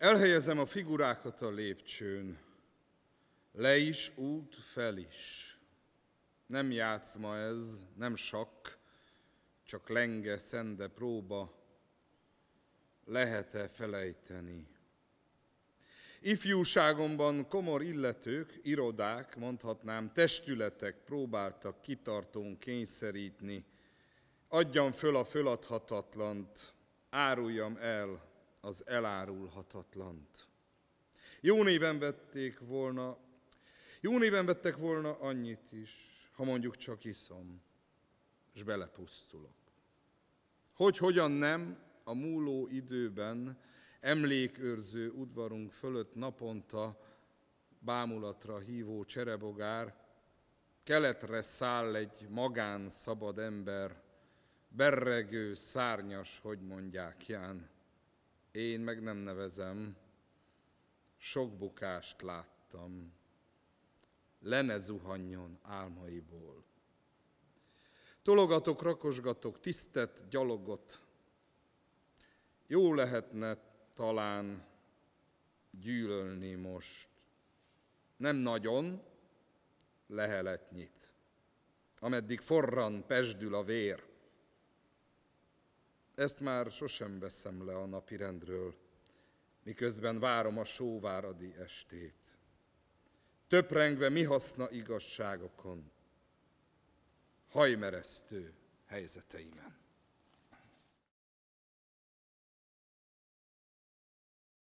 Elhelyezem a figurákat a lépcsőn, le is út, fel is. Nem játszma ez, nem sakk, csak lenge, szende próba, lehet-e felejteni. Ifjúságomban komor illetők, irodák, mondhatnám, testületek próbáltak kitartón kényszerítni, adjam föl a föladhatatlant, áruljam el az elárulhatatlant. Jó néven vették volna, jó néven vettek volna annyit is, ha mondjuk csak iszom, és belepusztulok. Hogy hogyan nem, a múló időben emlékőrző udvarunk fölött naponta bámulatra hívó cserebogár, keletre száll egy magán szabad ember, berregő, szárnyas, hogy mondják ján én meg nem nevezem, sok bukást láttam, le ne zuhanjon álmaiból. Tologatok, rakosgatok, tisztet, gyalogot. Jó lehetne talán gyűlölni most. Nem nagyon, leheletnyit. Ameddig forran, pesdül a vér ezt már sosem veszem le a napi rendről, miközben várom a sóváradi estét. Töprengve mi haszna igazságokon, hajmeresztő helyzeteimen.